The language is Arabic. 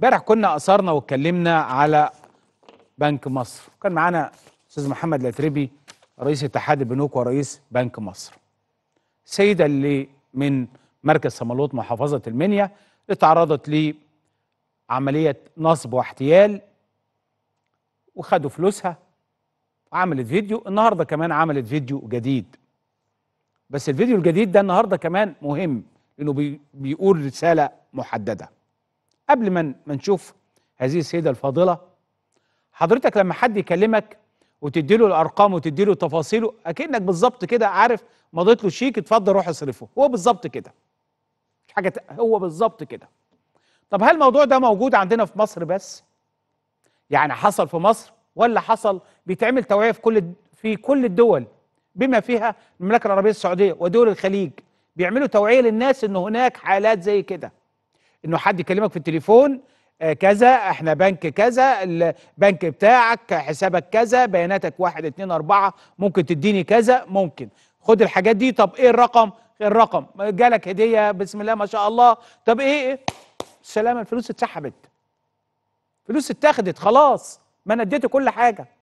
امبارح كنا اثرنا واتكلمنا على بنك مصر كان معانا استاذ محمد الاتربي رئيس اتحاد البنوك ورئيس بنك مصر السيده اللي من مركز صملوط محافظه المنيا اتعرضت تعرضت لعمليه نصب واحتيال وخدوا فلوسها وعملت فيديو النهارده كمان عملت فيديو جديد بس الفيديو الجديد ده النهارده كمان مهم لانه بيقول رساله محدده قبل ما ما نشوف هذه السيده الفاضله حضرتك لما حد يكلمك وتدي له الارقام وتدي له تفاصيله اكنك بالظبط كده عارف مضيت له شيك اتفضل روح اصرفه هو بالظبط كده حاجه هو بالظبط كده طب هل الموضوع ده موجود عندنا في مصر بس يعني حصل في مصر ولا حصل بيتعمل توعيه في كل في كل الدول بما فيها المملكه العربيه السعوديه ودول الخليج بيعملوا توعيه للناس ان هناك حالات زي كده انه حد يكلمك في التليفون آه، كذا احنا بنك كذا البنك بتاعك حسابك كذا بياناتك واحد اتنين اربعة ممكن تديني كذا ممكن خد الحاجات دي طب ايه الرقم إيه الرقم جالك هدية بسم الله ما شاء الله طب ايه السلامة ايه؟ الفلوس اتسحبت فلوس اتاخدت خلاص ما انا اديته كل حاجة